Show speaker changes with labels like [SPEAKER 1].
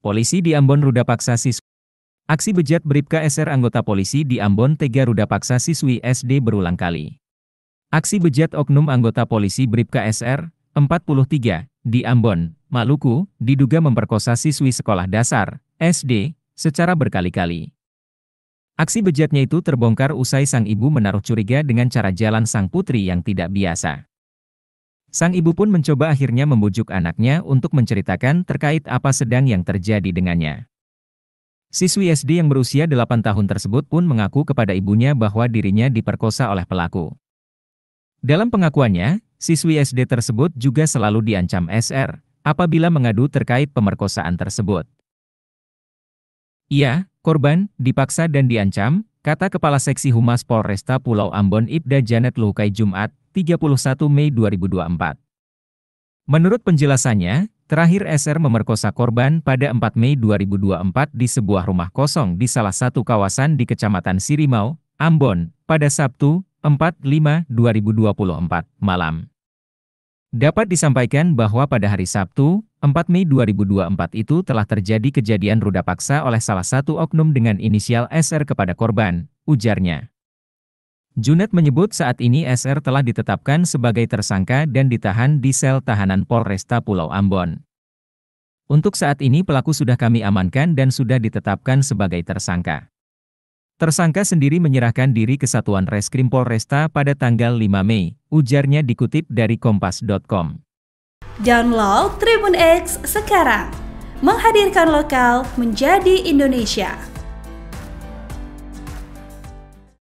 [SPEAKER 1] Polisi di Ambon Ruda Paksa Siswi. Aksi bejat Bribka SR anggota polisi di Ambon Tega Ruda Paksa Siswi SD berulang kali. Aksi bejat oknum anggota polisi Bribka SR, 43, di Ambon, Maluku, diduga memperkosa siswi sekolah dasar, SD, secara berkali-kali. Aksi bejatnya itu terbongkar usai sang ibu menaruh curiga dengan cara jalan sang putri yang tidak biasa. Sang ibu pun mencoba akhirnya membujuk anaknya untuk menceritakan terkait apa sedang yang terjadi dengannya. Siswi SD yang berusia 8 tahun tersebut pun mengaku kepada ibunya bahwa dirinya diperkosa oleh pelaku. Dalam pengakuannya, siswi SD tersebut juga selalu diancam SR apabila mengadu terkait pemerkosaan tersebut. Ia, korban, dipaksa dan diancam, kata Kepala Seksi Humas Polresta Pulau Ambon Ibda Janet Lukai Jumat, 31 Mei 2024. Menurut penjelasannya, terakhir SR memerkosa korban pada 4 Mei 2024 di sebuah rumah kosong di salah satu kawasan di Kecamatan Sirimau, Ambon, pada Sabtu, 4-5-2024 malam. Dapat disampaikan bahwa pada hari Sabtu, 4 Mei 2024 itu telah terjadi kejadian ruda paksa oleh salah satu oknum dengan inisial SR kepada korban, ujarnya. Junet menyebut saat ini SR telah ditetapkan sebagai tersangka dan ditahan di sel tahanan Polresta Pulau Ambon. Untuk saat ini pelaku sudah kami amankan dan sudah ditetapkan sebagai tersangka. Tersangka sendiri menyerahkan diri ke Satuan Reskrim Polresta pada tanggal 5 Mei, ujarnya dikutip dari kompas.com. Download Tribun X sekarang. Menghadirkan lokal menjadi Indonesia.